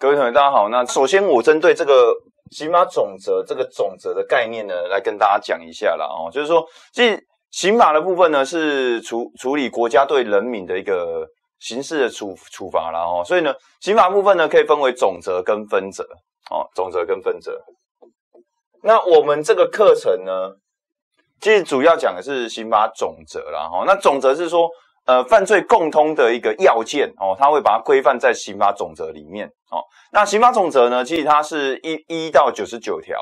各位同学，大家好。那首先，我针对这个刑法总则这个总则的概念呢，来跟大家讲一下了啊。就是说，即刑法的部分呢，是处处理国家对人民的一个刑事的处处罚了哦。所以呢，刑法部分呢，可以分为总则跟分则哦。总则跟分则。那我们这个课程呢，其实主要讲的是刑法总则了哦。那总则是说。呃，犯罪共通的一个要件哦，它会把它规范在刑法总则里面哦。那刑法总则呢，其实它是一一到九十九条。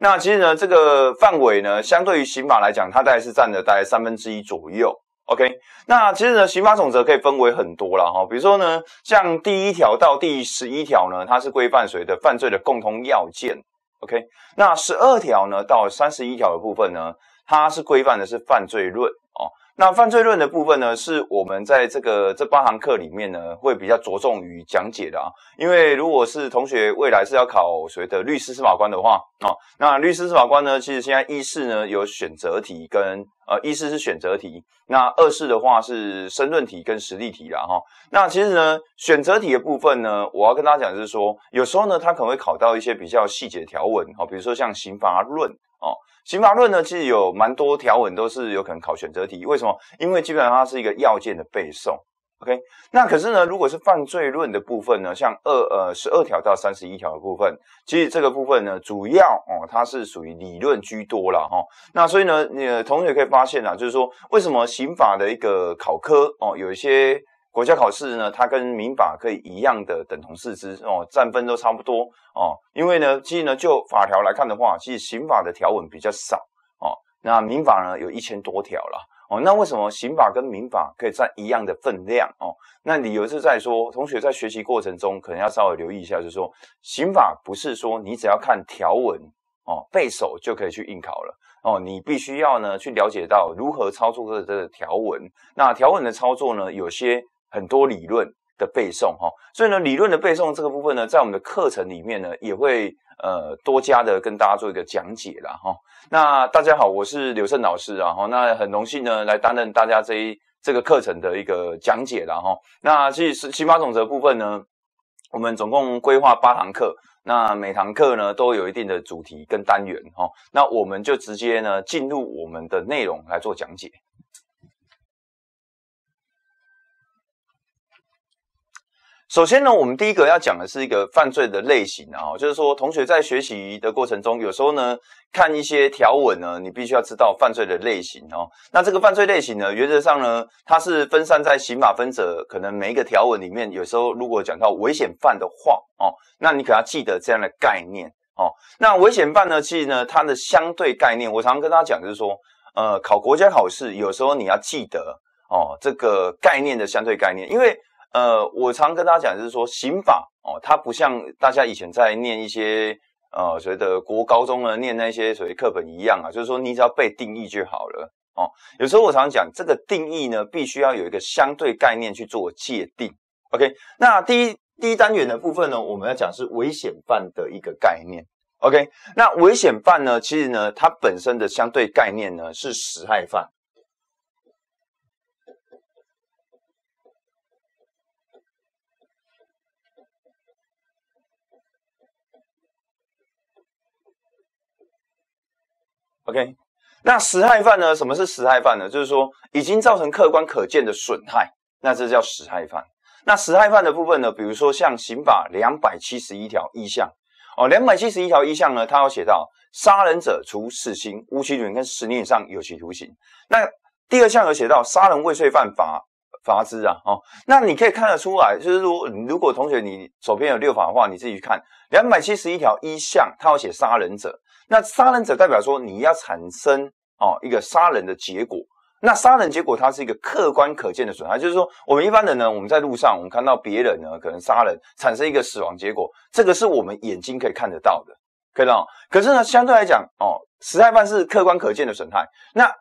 那其实呢，这个范围呢，相对于刑法来讲，它大概是占了大概三分之一左右。OK，那其实呢，刑法总则可以分为很多了哈。比如说呢，像第一条到第十一条呢，它是规范谁的犯罪的共通要件。OK，那十二条呢到三十一条的部分呢，它是规范的是犯罪论哦。那犯罪论的部分呢，是我们在这个这八堂课里面呢，会比较着重于讲解的啊。因为如果是同学未来是要考所谓的律师司法官的话啊，那律师司法官呢，其实现在一试呢有选择题跟呃一试是选择题，那二试的话是申论题跟实例题啦哈。那其实呢选择题的部分呢，我要跟大家讲就是说，有时候呢他可能会考到一些比较细节条文哈，比如说像刑罚论。哦，刑法论呢，其实有蛮多条文都是有可能考选择题，为什么？因为基本上它是一个要件的背诵，OK？那可是呢，如果是犯罪论的部分呢，像二呃十二条到三十一条的部分，其实这个部分呢，主要哦，它是属于理论居多了哈。那所以呢，你同学可以发现啊，就是说为什么刑法的一个考科哦，有一些。国家考试呢，它跟民法可以一样的等同四值哦，占分都差不多哦。因为呢，其实呢，就法条来看的话，其实刑法的条文比较少哦。那民法呢，有一千多条了哦。那为什么刑法跟民法可以占一样的分量哦？那理由是在说，同学在学习过程中可能要稍微留意一下，就是说刑法不是说你只要看条文哦，背手就可以去应考了哦。你必须要呢，去了解到如何操作这这个条文。那条文的操作呢，有些。很多理论的背诵哈，所以呢，理论的背诵这个部分呢，在我们的课程里面呢，也会呃多加的跟大家做一个讲解啦哈。那大家好，我是刘胜老师，啊哦，那很荣幸呢，来担任大家这一这个课程的一个讲解啦哈。那其实刑法总则部分呢，我们总共规划八堂课，那每堂课呢都有一定的主题跟单元哈。那我们就直接呢进入我们的内容来做讲解。首先呢，我们第一个要讲的是一个犯罪的类型啊，就是说同学在学习的过程中，有时候呢看一些条文呢，你必须要知道犯罪的类型哦。那这个犯罪类型呢，原则上呢，它是分散在刑法分则可能每一个条文里面。有时候如果讲到危险犯的话哦，那你可要记得这样的概念哦。那危险犯呢，其实呢，它的相对概念，我常常跟大家讲，就是说，呃，考国家考试有时候你要记得哦，这个概念的相对概念，因为。呃，我常跟大家讲，就是说刑法哦，它不像大家以前在念一些呃，所谓的国高中呢念那些所谓课本一样啊，就是说你只要背定义就好了哦。有时候我常常讲，这个定义呢，必须要有一个相对概念去做界定。OK，那第一第一单元的部分呢，我们要讲是危险犯的一个概念。OK，那危险犯呢，其实呢，它本身的相对概念呢是实害犯。OK，那实害犯呢？什么是实害犯呢？就是说已经造成客观可见的损害，那这叫实害犯。那实害犯的部分呢，比如说像刑法两百七十一条一项哦，两百七十一条一项呢，它有写到杀人者，处死刑、无期徒刑跟十年以上有期徒刑。那第二项有写到杀人未遂犯，罚罚之啊哦。那你可以看得出来，就是说如果同学你手边有六法的话，你自己去看两百七十一条一项，它要写杀人者。那杀人者代表说你要产生哦一个杀人的结果，那杀人结果它是一个客观可见的损害，就是说我们一般人呢我们在路上我们看到别人呢可能杀人产生一个死亡结果，这个是我们眼睛可以看得到的，可以了。可是呢相对来讲哦，死害犯是客观可见的损害，那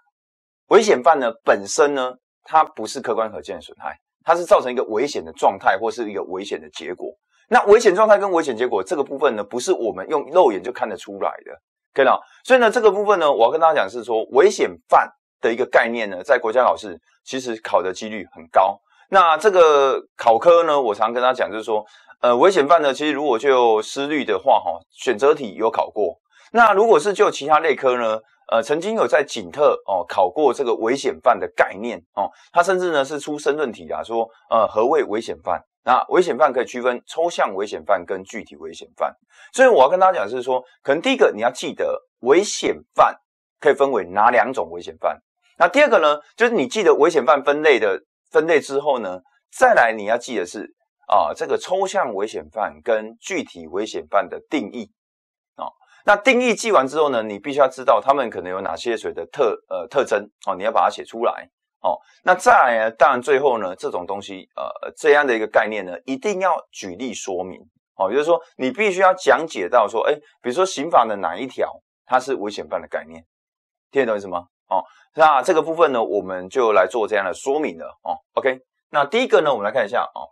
危险犯呢本身呢它不是客观可见的损害，它是造成一个危险的状态或是一个危险的结果。那危险状态跟危险结果这个部分呢不是我们用肉眼就看得出来的。可以了，所以呢，这个部分呢，我要跟大家讲是说，危险犯的一个概念呢，在国家考试其实考的几率很高。那这个考科呢，我常跟他讲就是说，呃，危险犯呢，其实如果就思律的话，哈，选择题有考过。那如果是就其他类科呢，呃，曾经有在警特哦考过这个危险犯的概念哦，他甚至呢是出申论题啊，说呃何谓危险犯？那危险犯可以区分抽象危险犯跟具体危险犯，所以我要跟大家讲是说，可能第一个你要记得危险犯可以分为哪两种危险犯，那第二个呢，就是你记得危险犯分类的分类之后呢，再来你要记得是啊这个抽象危险犯跟具体危险犯的定义啊，那定义记完之后呢，你必须要知道他们可能有哪些水的特呃特征哦，你要把它写出来。哦，那再来呢？当然最后呢，这种东西，呃，这样的一个概念呢，一定要举例说明。哦，也就是说，你必须要讲解到说，哎，比如说刑法的哪一条，它是危险犯的概念，听得懂意思吗？哦，那这个部分呢，我们就来做这样的说明了。哦，OK，那第一个呢，我们来看一下哦，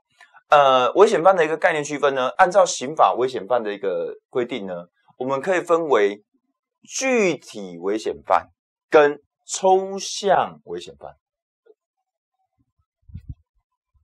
呃，危险犯的一个概念区分呢，按照刑法危险犯的一个规定呢，我们可以分为具体危险犯跟抽象危险犯。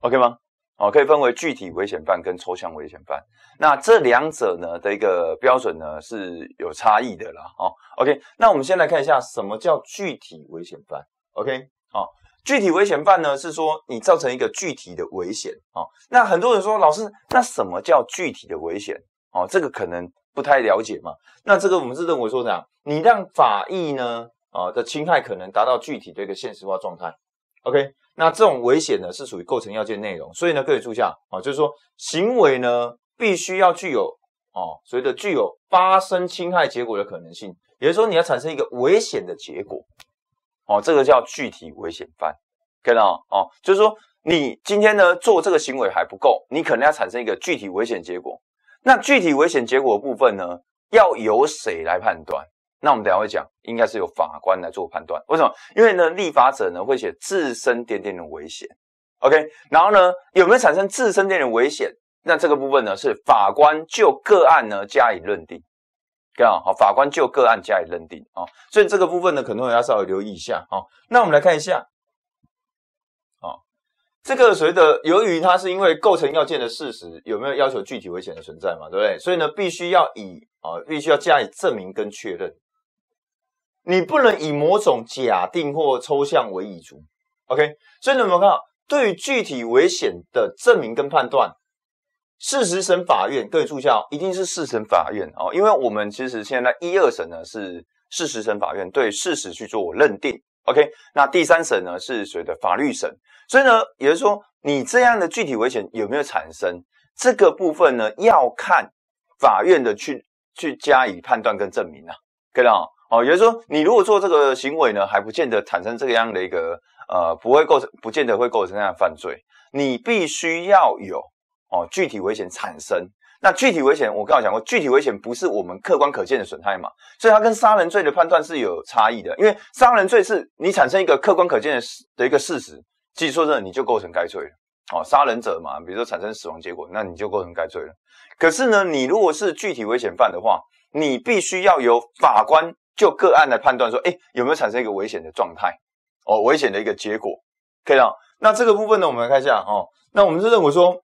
OK 吗？哦，可以分为具体危险犯跟抽象危险犯。那这两者呢的一个标准呢是有差异的啦。哦，OK。那我们先来看一下什么叫具体危险犯。OK，哦，具体危险犯呢是说你造成一个具体的危险。哦，那很多人说老师，那什么叫具体的危险？哦，这个可能不太了解嘛。那这个我们是认为说怎样？你让法益呢啊的侵害可能达到具体的一个现实化状态。OK。那这种危险呢，是属于构成要件内容，所以呢，各位注意下啊，就是说行为呢必须要具有哦，所谓的具有发生侵害结果的可能性，也就是说你要产生一个危险的结果，哦，这个叫具体危险犯，看到哦，就是说你今天呢做这个行为还不够，你可能要产生一个具体危险结果。那具体危险结果的部分呢，要由谁来判断？那我们等下会讲，应该是由法官来做判断。为什么？因为呢，立法者呢会写自身点点的危险，OK？然后呢，有没有产生自身点点的危险？那这个部分呢是法官就个案呢加以认定，这啊，好，法官就个案加以认定啊，所以这个部分呢，可能要稍微留意一下啊。那我们来看一下，好，这个随着由于它是因为构成要件的事实有没有要求具体危险的存在嘛，对不对？所以呢，必须要以啊，必须要加以证明跟确认。你不能以某种假定或抽象为已足，OK？所以有没有看到，对于具体危险的证明跟判断，事实审法院各位注意哦，一定是事实审法院哦，因为我们其实现在一、二审呢是事实审法院对事实去做认定，OK？那第三审呢是所谓的法律审，所以呢，也就是说，你这样的具体危险有没有产生这个部分呢，要看法院的去去加以判断跟证明啊，可以了。哦，也就是说，你如果做这个行为呢，还不见得产生这个样的一个呃，不会构成，不见得会构成这样犯罪。你必须要有哦，具体危险产生。那具体危险，我刚刚讲过，具体危险不是我们客观可见的损害嘛？所以它跟杀人罪的判断是有差异的。因为杀人罪是你产生一个客观可见的的一个事实，即说这你就构成该罪了。哦，杀人者嘛，比如说产生死亡结果，那你就构成该罪了。可是呢，你如果是具体危险犯的话，你必须要有法官。就个案来判断说，哎，有没有产生一个危险的状态？哦，危险的一个结果，可以了。那这个部分呢，我们来看一下哦。那我们是认为说，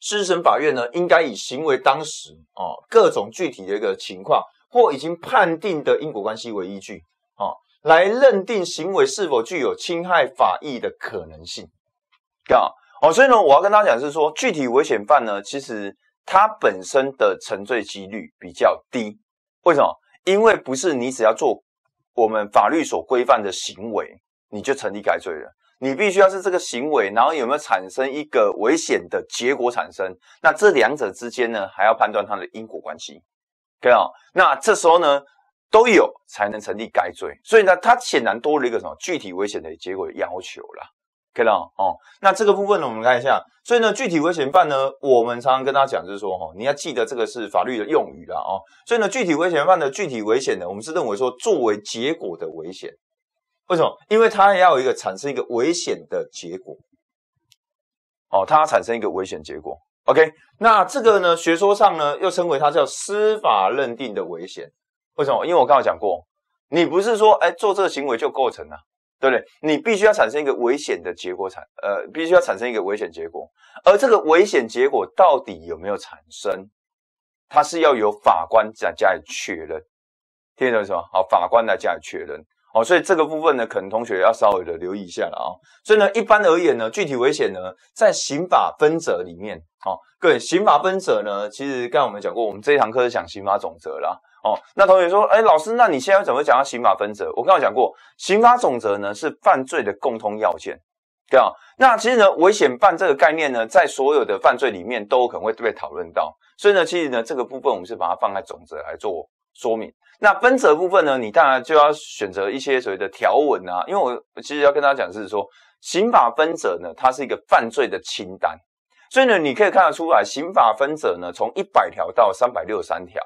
司审法院呢，应该以行为当时哦各种具体的一个情况或已经判定的因果关系为依据，哦，来认定行为是否具有侵害法益的可能性，啊，哦。所以呢，我要跟大家讲是说，具体危险犯呢，其实它本身的沉醉几率比较低，为什么？因为不是你只要做我们法律所规范的行为，你就成立该罪了。你必须要是这个行为，然后有没有产生一个危险的结果产生？那这两者之间呢，还要判断它的因果关系，对吧？那这时候呢，都有才能成立该罪。所以呢，它显然多了一个什么具体危险的结果要求了。可以了哦，那这个部分呢，我们看一下。所以呢，具体危险犯呢，我们常常跟他讲，就是说，哈，你要记得这个是法律的用语啦，哦。所以呢，具体危险犯的具体危险呢，我们是认为说，作为结果的危险，为什么？因为它要有一个产生一个危险的结果，哦，它产生一个危险结果。OK，那这个呢，学说上呢，又称为它叫司法认定的危险，为什么？因为我刚刚讲过，你不是说，哎，做这个行为就构成了。对不对？你必须要产生一个危险的结果，产呃，必须要产生一个危险结果，而这个危险结果到底有没有产生，它是要由法官在加以确认，听懂没有？好，法官来加以确认。好，所以这个部分呢，可能同学要稍微的留意一下了啊。所以呢，一般而言呢，具体危险呢，在刑法分则里面，哦，各位，刑法分则呢，其实刚才我们讲过，我们这一堂课是讲刑法总则了。哦，那同学说，哎，老师，那你现在怎么讲到刑法分则？我刚刚讲过，刑法总则呢是犯罪的共通要件，对啊。那其实呢，危险犯这个概念呢，在所有的犯罪里面都可能会被讨论到，所以呢，其实呢，这个部分我们是把它放在总则来做说明。那分则部分呢，你当然就要选择一些所谓的条文啊，因为我其实要跟大家讲是说，刑法分则呢，它是一个犯罪的清单，所以呢，你可以看得出来，刑法分则呢，从一百条到三百六十三条，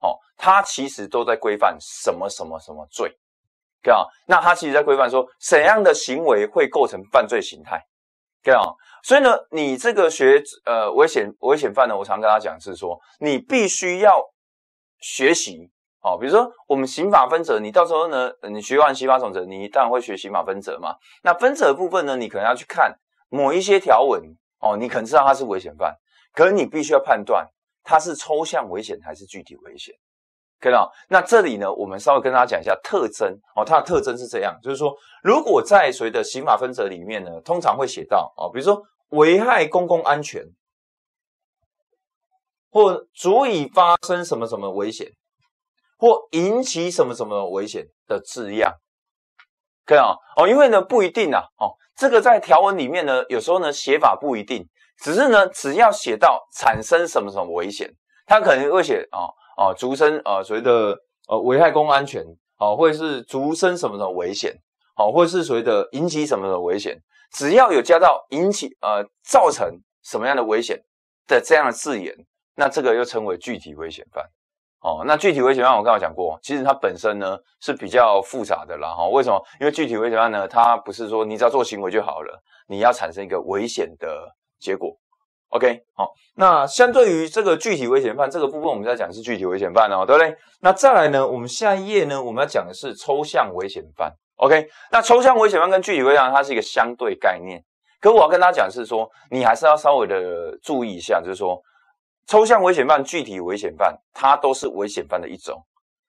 哦。它其实都在规范什么什么什么罪，对啊？那它其实在规范说怎样的行为会构成犯罪形态，对啊？所以呢，你这个学呃危险危险犯呢，我常跟他讲是说，你必须要学习哦。比如说我们刑法分则，你到时候呢，你学完刑法总则，你当然会学刑法分则嘛。那分则部分呢，你可能要去看某一些条文哦，你可能知道它是危险犯，可是你必须要判断它是抽象危险还是具体危险。可以那这里呢，我们稍微跟大家讲一下特征哦。它的特征是这样，就是说，如果在谁的刑法分则里面呢，通常会写到哦，比如说危害公共安全，或足以发生什么什么危险，或引起什么什么危险的字样，可以哦哦，因为呢不一定啊哦，这个在条文里面呢，有时候呢写法不一定，只是呢只要写到产生什么什么危险，它可能会写哦。啊，竹生啊，所谓的呃危害公共安全啊，者是竹生什么什么危险，好，者是所谓的引起什么什么危险，只要有加到引起呃造成什么样的危险的这样的字眼，那这个又称为具体危险犯。哦，那具体危险犯我刚刚讲过，其实它本身呢是比较复杂的啦。哈，为什么？因为具体危险犯呢，它不是说你只要做行为就好了，你要产生一个危险的结果。OK，好，那相对于这个具体危险犯这个部分，我们在讲是具体危险犯哦，对不对？那再来呢，我们下一页呢，我们要讲的是抽象危险犯。OK，那抽象危险犯跟具体危险，犯它是一个相对概念。可我要跟大家讲是说，你还是要稍微的注意一下，就是说，抽象危险犯、具体危险犯，它都是危险犯的一种。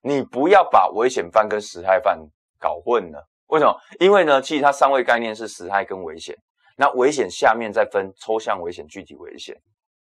你不要把危险犯跟实害犯搞混了。为什么？因为呢，其实它三位概念是实害跟危险。那危险下面再分抽象危险、具体危险，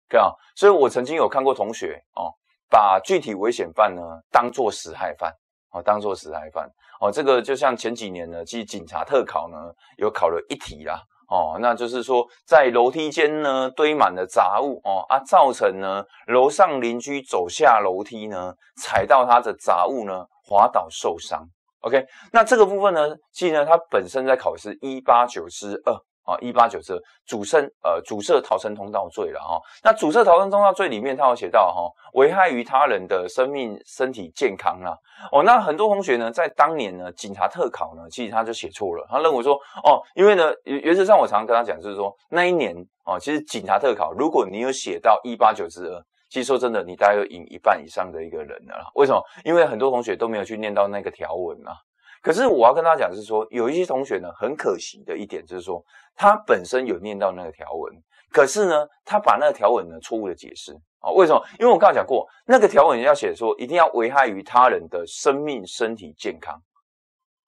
对啊。所以我曾经有看过同学哦，把具体危险犯呢当做死害犯哦，当做死害犯哦。这个就像前几年呢，即警察特考呢有考了一题啦哦，那就是说在楼梯间呢堆满了杂物哦啊，造成呢楼上邻居走下楼梯呢踩到他的杂物呢滑倒受伤。OK，那这个部分呢，即呢它本身在考是一八九之二。啊，一八九四主升呃，主设逃生通道罪了哈。那主设逃生通道罪里面，他有写到哈，危害于他人的生命、身体健康啦。哦，那很多同学呢，在当年呢，警察特考呢，其实他就写错了。他认为说，哦，因为呢，原则上我常常跟他讲，就是说那一年哦，其实警察特考，如果你有写到一八九二，其实说真的，你大概有赢一半以上的一个人了。为什么？因为很多同学都没有去念到那个条文啊。可是我要跟他讲，是说有一些同学呢，很可惜的一点就是说，他本身有念到那个条文，可是呢，他把那个条文呢错误的解释啊。为什么？因为我刚才讲过，那个条文要写说，一定要危害于他人的生命、身体健康。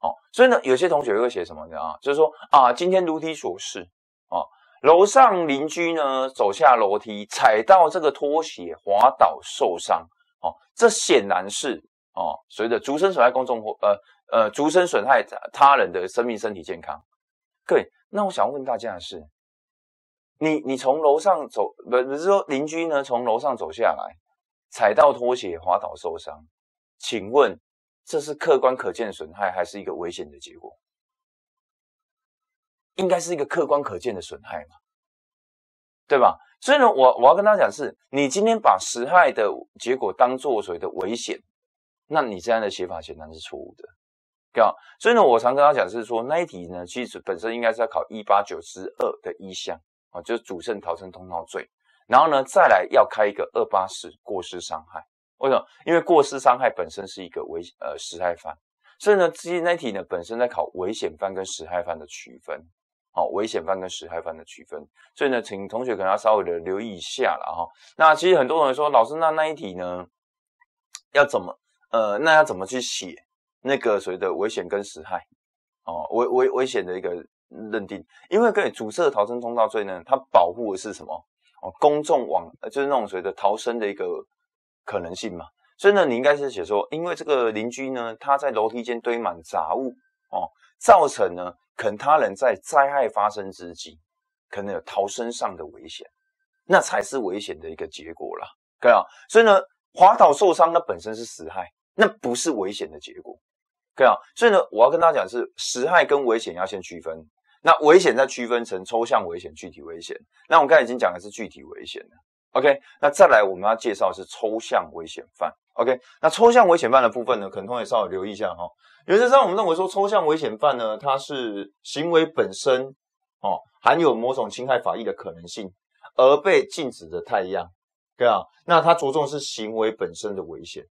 哦，所以呢，有些同学会写什么呢？啊？就是说啊，今天如题所示啊，楼上邻居呢走下楼梯踩到这个拖鞋，滑倒受伤。哦，这显然是哦，随着竹生所在公众呃。呃，竹声损害他人的生命、身体健康。各位，那我想问大家的是，你你从楼上走，不不是说邻居呢从楼上走下来，踩到拖鞋滑倒受伤，请问这是客观可见的损害，还是一个危险的结果？应该是一个客观可见的损害嘛，对吧？所以呢，我我要跟他讲是，你今天把实害的结果当做所谓的危险，那你这样的写法显然，是错误的。对啊，所以呢，我常跟他讲是说，那一题呢，其实本身应该是要考一八九十二的一项啊，就是主审逃生通道罪，然后呢，再来要开一个二八四过失伤害。为什么？因为过失伤害本身是一个危呃实害犯，所以呢，其实那一题呢，本身在考危险犯跟实害犯的区分，好，危险犯跟实害犯的区分，所以呢，请同学可能要稍微的留意一下了哈。那其实很多人说，老师，那那一题呢，要怎么呃，那要怎么去写？那个所谓的危险跟死害，哦，危危危险的一个认定，因为以阻塞逃生通道罪呢，它保护的是什么？哦，公众网，就是那种所谓的逃生的一个可能性嘛。所以呢，你应该是写说，因为这个邻居呢，他在楼梯间堆满杂物，哦，造成呢，可能他人在灾害发生之际，可能有逃生上的危险，那才是危险的一个结果了，对啊，所以呢，滑倒受伤那本身是死害，那不是危险的结果。对啊，所以呢，我要跟大家讲是实害跟危险要先区分，那危险再区分成抽象危险、具体危险。那我刚才已经讲的是具体危险了，OK？那再来我们要介绍是抽象危险犯，OK？那抽象危险犯的部分呢，可能同学稍微留意一下哈。原些上我们认为说抽象危险犯呢，它是行为本身哦，含有某种侵害法益的可能性而被禁止的太阳，对啊。那它着重是行为本身的危险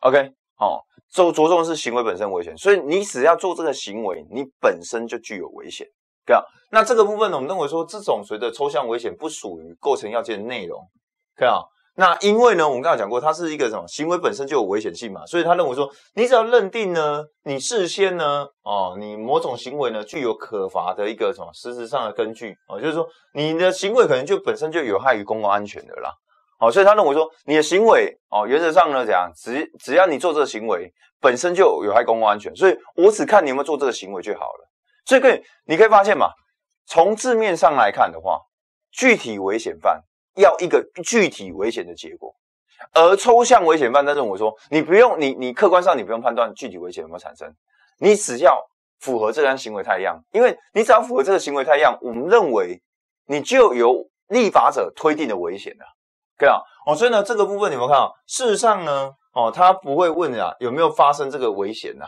，OK？好。就着重是行为本身危险，所以你只要做这个行为，你本身就具有危险。对啊，那这个部分呢，我们认为说这种随着抽象危险不属于构成要件的内容。对啊，那因为呢，我们刚才讲过，它是一个什么行为本身就有危险性嘛，所以他认为说，你只要认定呢，你事先呢，哦，你某种行为呢具有可罚的一个什么实质上的根据哦，就是说你的行为可能就本身就有害于公共安全的啦。好，所以他认为说，你的行为哦，原则上呢讲，只只要你做这个行为本身就有害公共安全，所以我只看你有没有做这个行为就好了。所以可以，你可以发现嘛，从字面上来看的话，具体危险犯要一个具体危险的结果，而抽象危险犯，他认为说，你不用你你客观上你不用判断具体危险有没有产生，你只要符合这项行为，太一样，因为你只要符合这个行为，太一样，我们认为你就有立法者推定的危险了。对啊，哦，所以呢，这个部分你们看啊，事实上呢，哦，他不会问啊有没有发生这个危险啊，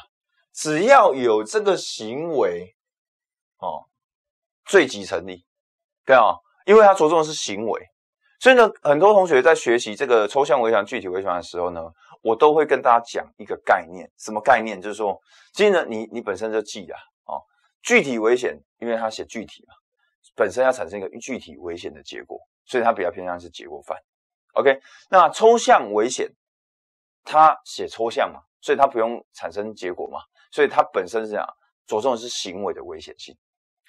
只要有这个行为，哦，罪即成立，对啊，因为他着重的是行为，所以呢，很多同学在学习这个抽象危险、具体危险的时候呢，我都会跟大家讲一个概念，什么概念？就是说，其实呢，你你本身就记啊，哦，具体危险，因为它写具体嘛，本身要产生一个具体危险的结果，所以它比较偏向是结果犯。OK，那抽象危险，它写抽象嘛，所以它不用产生结果嘛，所以它本身是这样，着重是行为的危险性。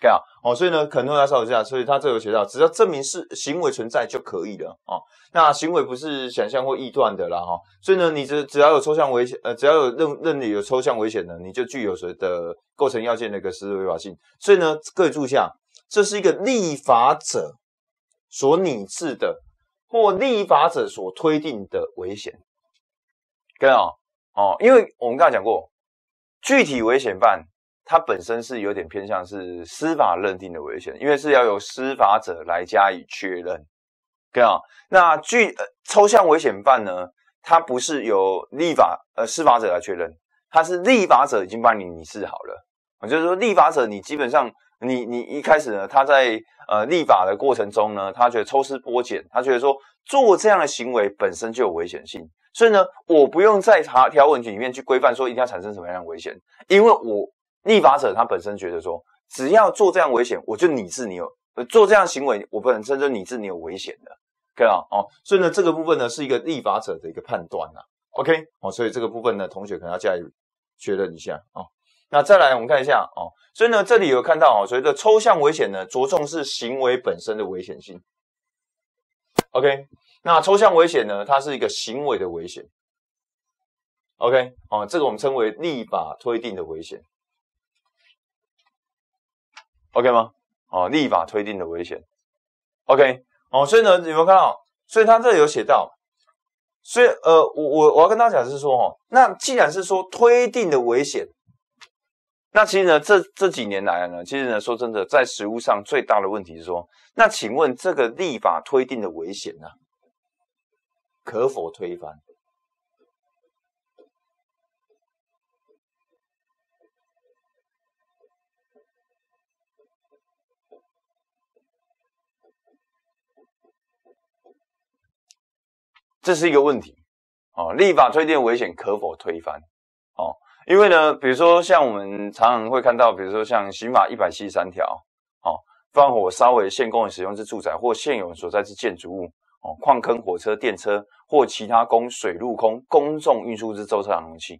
这样啊，哦，所以呢，可能大家稍微这样，所以它这有写到，只要证明是行为存在就可以了哦。那行为不是想象或臆断的啦哈，所以呢，你只只要有抽象危险，呃，只要有认认你有抽象危险的，你就具有所谓的构成要件的一个实质违法性。所以呢，各位注意一下，这是一个立法者所拟制的。或立法者所推定的危险，跟啊，哦，因为我们刚才讲过，具体危险犯，它本身是有点偏向是司法认定的危险，因为是要由司法者来加以确认，跟啊，那具抽象危险犯呢，它不是由立法呃司法者来确认，它是立法者已经帮你拟制好了，就是说立法者你基本上。你你一开始呢，他在呃立法的过程中呢，他觉得抽丝剥茧，他觉得说做这样的行为本身就有危险性，所以呢，我不用在查条文里面去规范说一定要产生什么样的危险，因为我立法者他本身觉得说只要做这样危险，我就拟制你有，做这样行为，我本身就拟制你有危险的，o k 啊哦，所以呢这个部分呢是一个立法者的一个判断呐，OK，哦，所以这个部分呢同学可能要加以确认一下啊。那再来我们看一下哦，所以呢，这里有看到啊，所以的抽象危险呢，着重是行为本身的危险性。OK，那抽象危险呢，它是一个行为的危险。OK，哦，这个我们称为立法推定的危险。OK 吗？哦，立法推定的危险。OK，哦，所以呢，有没有看到？所以它这里有写到，所以呃，我我我要跟大家讲是说哦，那既然是说推定的危险。那其实呢，这这几年来呢，其实呢，说真的，在实物上最大的问题是说，那请问这个立法推定的危险呢，可否推翻？这是一个问题，哦，立法推定危险可否推翻？哦。因为呢，比如说像我们常常会看到，比如说像刑法一百七十三条，哦，放火、烧毁现供人使用之住宅或现有人所在之建筑物，哦，矿坑、火车、电车或其他公水陆空公众运输之舟车航容器，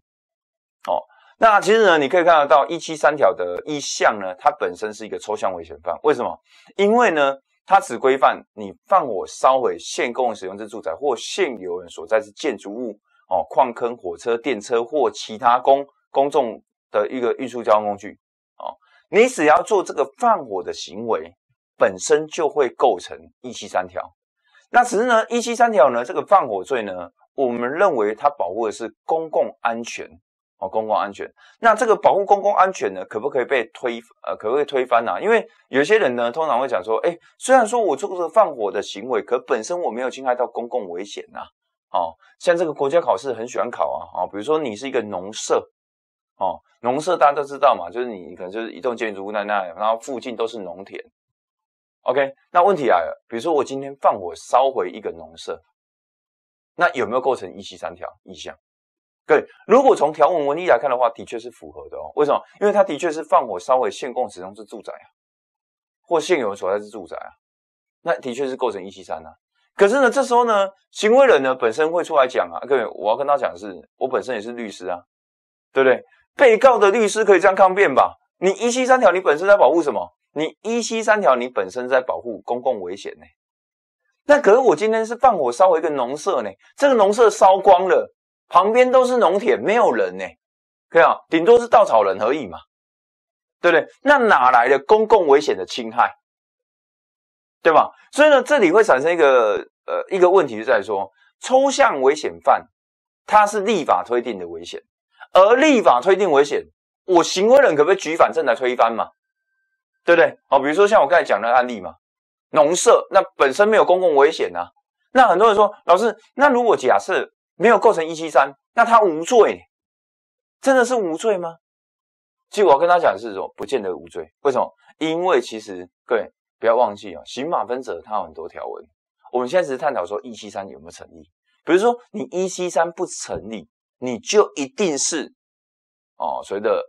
哦，那其实呢，你可以看得到一七三条的一项呢，它本身是一个抽象危险犯。为什么？因为呢，它只规范你放火、烧毁现供人使用之住宅或现有人所在之建筑物，哦，矿坑、火车、电车或其他公公众的一个运输交通工具哦，你只要做这个放火的行为，本身就会构成一七三条。那只是呢，一七三条呢，这个放火罪呢，我们认为它保护的是公共安全哦，公共安全。那这个保护公共安全呢，可不可以被推呃，可不可以推翻呢？因为有些人呢，通常会讲说，哎，虽然说我做这个放火的行为，可本身我没有侵害到公共危险呐，哦，像这个国家考试很喜欢考啊，啊，比如说你是一个农社，哦，农舍大家都知道嘛，就是你可能就是一栋建筑物那那，然后附近都是农田。OK，那问题来了，比如说我今天放火烧毁一个农舍，那有没有构成一七三条意向？各位，如果从条文文意来看的话，的确是符合的哦。为什么？因为它的确是放火烧毁现供使用之住宅啊，或现有的所在之住宅啊，那的确是构成一七三啊。可是呢，这时候呢，行为人呢本身会出来讲啊，各位，我要跟他讲的是，我本身也是律师啊，对不对？被告的律师可以这样抗辩吧？你一七三条，你本身在保护什么？你一七三条，你本身在保护公共危险呢？那可是我今天是放火烧一个农舍呢，这个农舍烧光了，旁边都是农田，没有人呢，可以啊，顶多是稻草人而已嘛，对不对？那哪来的公共危险的侵害？对吧？所以呢，这里会产生一个呃，一个问题就在说抽象危险犯，它是立法推定的危险。而立法推定危险，我行为人可不可以举反证来推翻嘛？对不对？好，比如说像我刚才讲的案例嘛，农舍那本身没有公共危险呐。那很多人说，老师，那如果假设没有构成一七三，那他无罪，真的是无罪吗？其实我要跟他讲的是说，不见得无罪。为什么？因为其实各位不要忘记啊，《刑法分则》它有很多条文，我们现在只是探讨说一七三有没有成立。比如说你一七三不成立。你就一定是哦，所谓的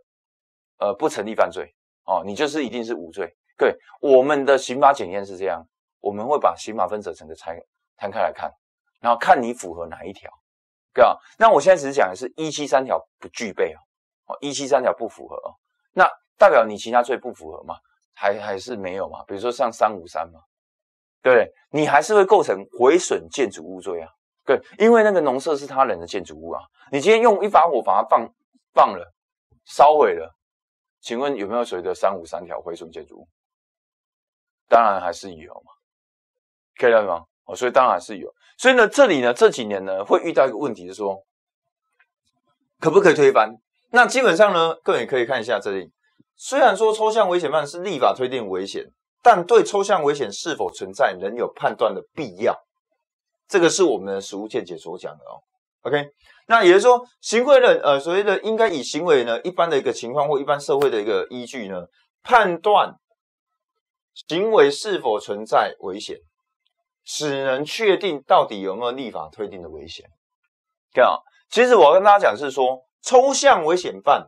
呃不成立犯罪哦，你就是一定是无罪。对，我们的刑法检验是这样，我们会把刑法分则成的拆摊开来看，然后看你符合哪一条，对吧？那我现在只是讲的是一七三条不具备哦，哦一七三条不符合哦，那代表你其他罪不符合嘛？还还是没有嘛？比如说像三五三嘛，对你还是会构成毁损建筑物罪啊。对，因为那个农舍是他人的建筑物啊，你今天用一把火把它放放了，烧毁了，请问有没有所谓的三五三条毁损建筑物？当然还是有嘛，可以了吗？哦，所以当然是有。所以呢，这里呢这几年呢会遇到一个问题，是说可不可以推翻？那基本上呢，各位可以看一下这里。虽然说抽象危险犯是立法推定危险，但对抽象危险是否存在仍有判断的必要。这个是我们的实务见解所讲的哦。OK，那也就是说，行为人呃所谓的应该以行为呢一般的一个情况或一般社会的一个依据呢，判断行为是否存在危险，只能确定到底有没有立法推定的危险。看啊，其实我跟大家讲是说抽象危险犯。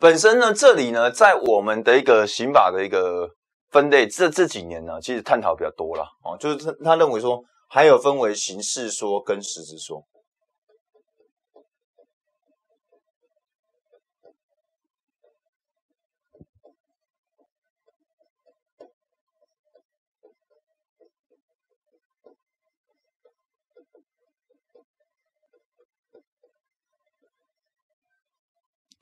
本身呢，这里呢，在我们的一个刑法的一个分类，这这几年呢，其实探讨比较多了哦。就是他他认为说，还有分为刑事说跟实质说。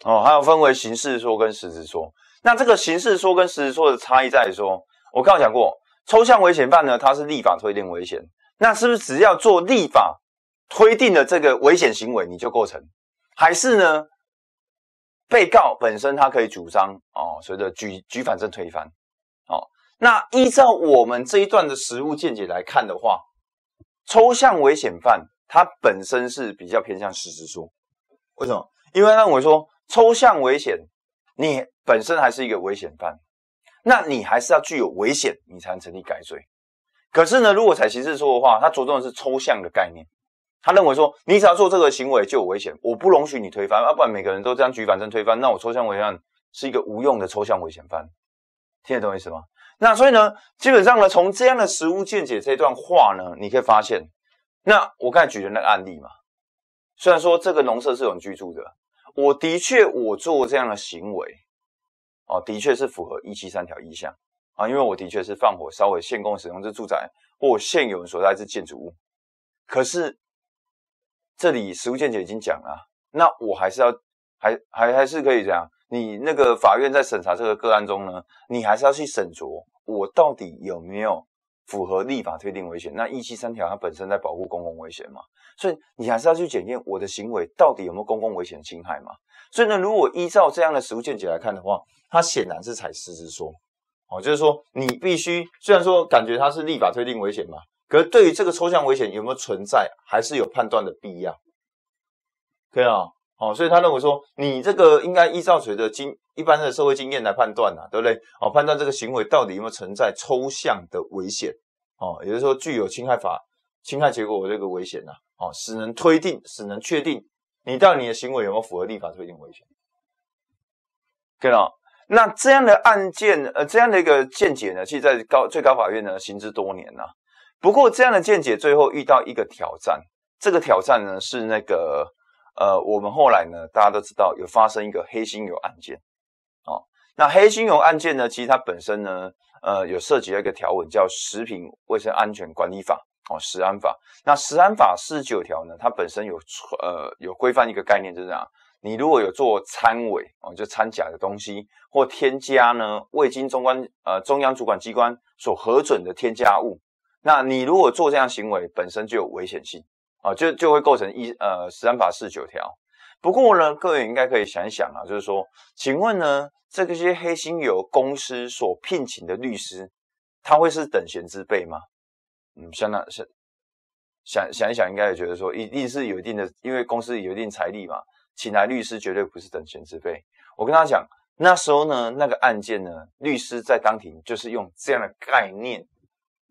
哦，还有分为形式说跟实质说。那这个形式说跟实质说的差异在于说，我刚刚讲过，抽象危险犯呢，它是立法推定危险，那是不是只要做立法推定的这个危险行为你就构成？还是呢，被告本身他可以主张哦，随着举举反证推翻？哦，那依照我们这一段的实物见解来看的话，抽象危险犯它本身是比较偏向实质说，为什么？因为认为说。抽象危险，你本身还是一个危险犯，那你还是要具有危险，你才能成立改罪。可是呢，如果采形是说的话，他着重的是抽象的概念，他认为说你只要做这个行为就有危险，我不容许你推翻，要不然每个人都这样举反证推翻，那我抽象危险是一个无用的抽象危险犯，听得懂意思吗？那所以呢，基本上呢，从这样的实物见解这段话呢，你可以发现，那我刚才举的那个案例嘛，虽然说这个农舍是有居住的。我的确，我做这样的行为，哦，的确是符合一七三条一项啊，因为我的确是放火烧毁现供使用之住宅或现有所在之建筑物。可是，这里实务见解已经讲了，那我还是要，还还还是可以这样。你那个法院在审查这个个案中呢，你还是要去审酌我到底有没有。符合立法推定危险，那一七三条它本身在保护公共危险嘛，所以你还是要去检验我的行为到底有没有公共危险侵害嘛。所以呢，如果依照这样的实务见解来看的话，它显然是采事实说，哦，就是说你必须虽然说感觉它是立法推定危险嘛，可是对于这个抽象危险有没有存在，还是有判断的必要，可以啊。哦，所以他认为说，你这个应该依照谁的经一般的社会经验来判断呐，对不对？哦，判断这个行为到底有没有存在抽象的危险哦，也就是说具有侵害法侵害结果的这个危险呐，哦，只能推定，只能确定你到你的行为有没有符合立法推定危险，对了。那这样的案件，呃，这样的一个见解呢，其实在高最高法院呢行之多年呐。不过这样的见解最后遇到一个挑战，这个挑战呢是那个。呃，我们后来呢，大家都知道有发生一个黑心油案件，哦，那黑心油案件呢，其实它本身呢，呃，有涉及到一个条文，叫《食品卫生安全管理法》哦，《食安法》。那《食安法》四十九条呢，它本身有呃有规范一个概念，就是啊，你如果有做掺伪哦，就掺假的东西，或添加呢未经中央呃中央主管机关所核准的添加物，那你如果做这样行为，本身就有危险性。啊，就就会构成一呃十三法四九条。不过呢，各位应该可以想一想啊，就是说，请问呢，这个些黑心油公司所聘请的律师，他会是等闲之辈吗？嗯，相当是想想一想，应该也觉得说，一定是有一定的，因为公司有一定财力嘛，请来律师绝对不是等闲之辈。我跟他讲，那时候呢，那个案件呢，律师在当庭就是用这样的概念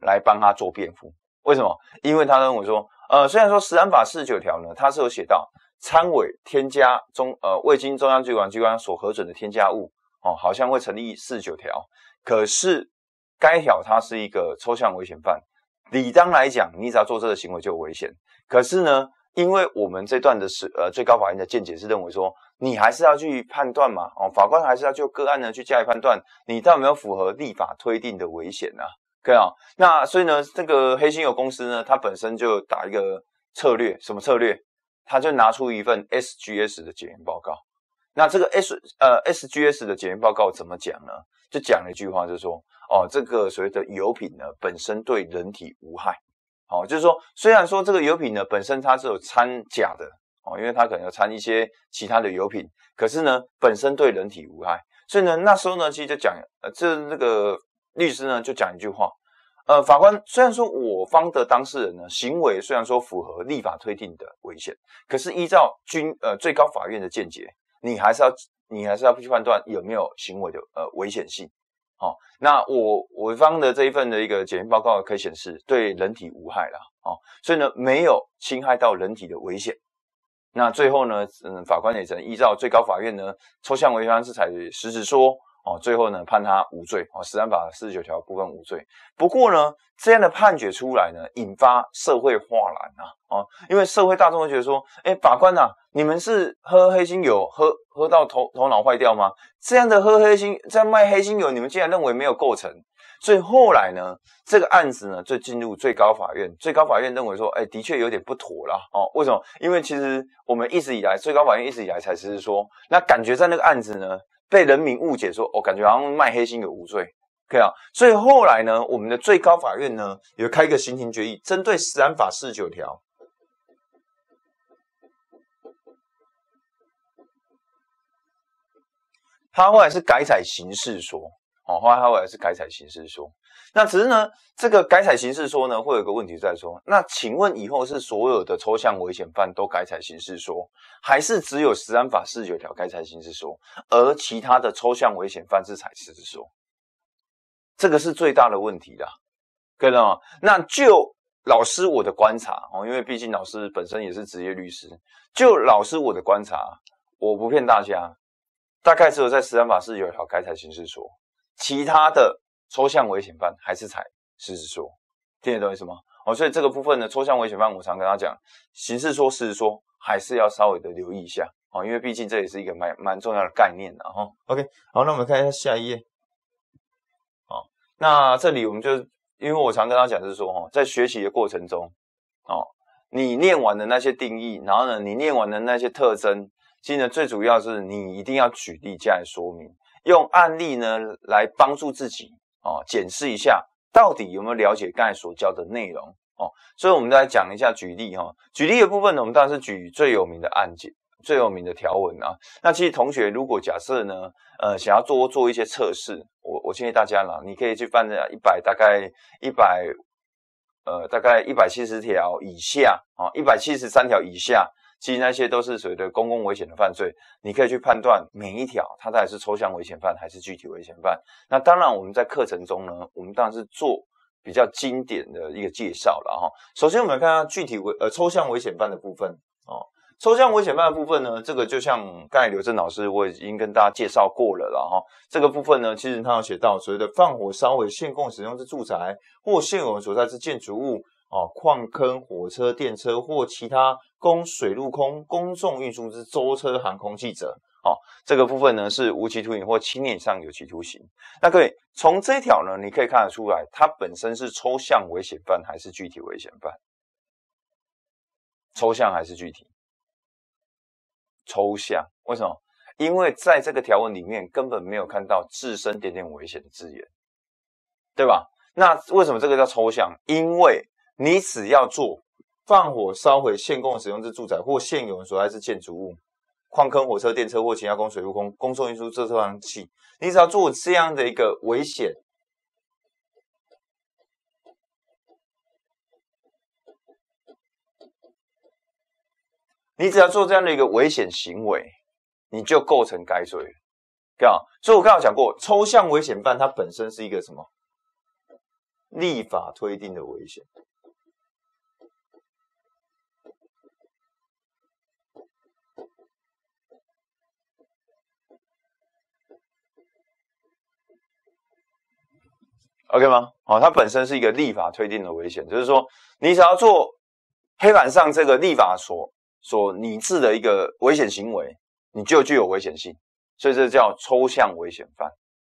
来帮他做辩护。为什么？因为他跟我说。呃，虽然说《食安法》四十九条呢，它是有写到，参、委添加中，呃，未经中央主管机关所核准的添加物，哦，好像会成立四十九条，可是，该条它是一个抽象危险犯，理当来讲，你只要做这个行为就有危险，可是呢，因为我们这段的是，呃，最高法院的见解是认为说，你还是要去判断嘛，哦，法官还是要就个案呢去加以判断，你到底有没有符合立法推定的危险呢？对啊，那所以呢，这个黑心油公司呢，它本身就打一个策略，什么策略？它就拿出一份 SGS 的检验报告。那这个 S 呃 SGS 的检验报告怎么讲呢？就讲了一句话，就是说，哦，这个所谓的油品呢，本身对人体无害。哦，就是说，虽然说这个油品呢本身它是有掺假的，哦，因为它可能有掺一些其他的油品，可是呢，本身对人体无害。所以呢，那时候呢，其实就讲这那个。律师呢就讲一句话，呃，法官虽然说我方的当事人呢行为虽然说符合立法推定的危险，可是依照军呃最高法院的见解，你还是要你还是要去判断有没有行为的呃危险性。好，那我我方的这一份的一个检验报告可以显示对人体无害了啊，所以呢没有侵害到人体的危险。那最后呢，嗯，法官也依照最高法院呢抽象违反制采实质说。哦，最后呢判他无罪哦，十三法四十九条部分无罪。不过呢，这样的判决出来呢，引发社会哗然啊，哦，因为社会大众会觉得说，哎，法官呐，你们是喝黑心油，喝喝到头头脑坏掉吗？这样的喝黑心在卖黑心油，你们竟然认为没有构成。所以后来呢，这个案子呢就进入最高法院，最高法院认为说，哎，的确有点不妥了哦。为什么？因为其实我们一直以来，最高法院一直以来才只是说，那感觉在那个案子呢。被人民误解说，我感觉好像卖黑心狗无罪，以啊，所以后来呢，我们的最高法院呢，有开一个刑庭决议，针对《治安法》四十九条，他后来是改采刑事说。哦，后来他还是改采形式说，那只是呢，这个改采形式说呢，会有个问题在说。那请问以后是所有的抽象危险犯都改采形式说，还是只有《十三法》四九条改采形式说，而其他的抽象危险犯是采实说？这个是最大的问题啦，可以了吗？那就老师我的观察哦，因为毕竟老师本身也是职业律师。就老师我的观察，我不骗大家，大概只有在《十三法》四九条改采形式说。其他的抽象危险犯还是采事实说，听得懂意思吗？哦，所以这个部分呢，抽象危险犯我常跟他讲，形式说、事实说还是要稍微的留意一下哦，因为毕竟这也是一个蛮蛮重要的概念的哈。OK，好，那我们看一下下一页。哦，那这里我们就因为我常跟他讲，就是说哦，在学习的过程中，哦，你念完的那些定义，然后呢，你念完的那些特征，记得最主要是你一定要举例再来说明。用案例呢来帮助自己哦，检视一下到底有没有了解刚才所教的内容哦。所以，我们再讲一下举例哈。举例的部分呢，我们当然是举最有名的案件、最有名的条文啊。那其实同学如果假设呢，呃，想要多做一些测试，我我建议大家啦，你可以去翻一百大概一百，呃，大概一百七十条以下啊，一百七十三条以下。其实那些都是所谓的公共危险的犯罪，你可以去判断每一条它到底是抽象危险犯还是具体危险犯。那当然，我们在课程中呢，我们当然是做比较经典的一个介绍了哈。首先，我们来看具体危呃抽象危险犯的部分哦。抽象危险犯的部分呢，这个就像刚才刘正老师我已经跟大家介绍过了了哈。这个部分呢，其实他有写到所谓的放火烧毁、限供使用之住宅或陷供所在之建筑物哦，矿坑、火车、电车或其他。公水陆空公众运输之舟车航空记者，哦，这个部分呢是无期徒刑或七年以上有期徒刑。那各位从这一条呢，你可以看得出来，它本身是抽象危险犯还是具体危险犯？抽象还是具体？抽象，为什么？因为在这个条文里面根本没有看到自身点点危险的字眼，对吧？那为什么这个叫抽象？因为你只要做。放火烧毁现供使用之住宅或现有所在之建筑物、矿坑、火车、电车或其他供水库、空、公送运输设施、放器，你只要做这样的一个危险，你只要做这样的一个危险行为，你就构成该罪，对吗？所以我刚刚讲过，抽象危险犯它本身是一个什么立法推定的危险。OK 吗？哦，它本身是一个立法推定的危险，就是说，你只要做黑板上这个立法所所拟制的一个危险行为，你就具有危险性，所以这叫抽象危险犯，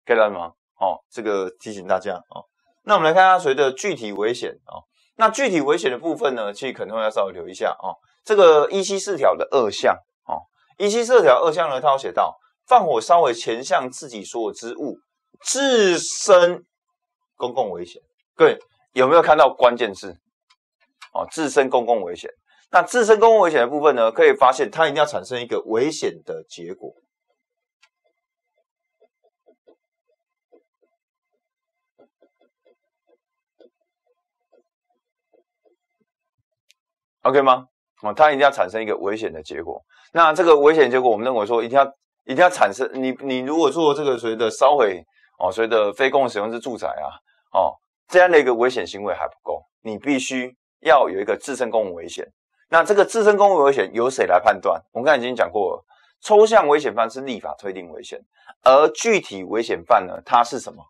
可以了吗？哦，这个提醒大家哦。那我们来看一下，随着具体危险哦，那具体危险的部分呢，其实可能要稍微留一下哦。这个一七四条的二项哦，一七四条二项呢，它有写到放火烧毁前向自己所有之物，自身。公共危险，各位有没有看到关键字？哦，自身公共危险。那自身公共危险的部分呢？可以发现它一定要产生一个危险的结果，OK 吗？哦，它一定要产生一个危险的结果。那这个危险结果，我们认为说，一定要一定要产生。你你如果做这个所谓的烧毁哦，所谓的非公共使用之住宅啊。哦，这样的一个危险行为还不够，你必须要有一个自身公共危险。那这个自身公共危险由谁来判断？我们刚才已经讲过了，抽象危险犯是立法推定危险，而具体危险犯呢？它是什么？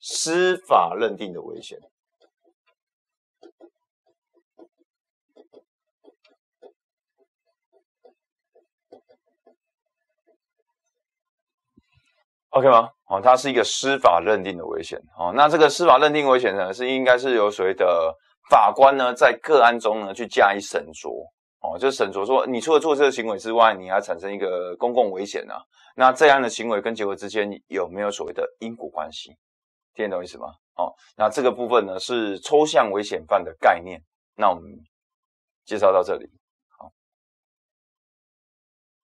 司法认定的危险。OK 吗？哦，它是一个司法认定的危险哦。那这个司法认定危险呢，是应该是由所谓的法官呢，在个案中呢去加以审酌哦。就审酌说，你除了做这个行为之外，你还产生一个公共危险呢？那这样的行为跟结果之间有没有所谓的因果关系？听得懂意思吗？哦，那这个部分呢是抽象危险犯的概念。那我们介绍到这里。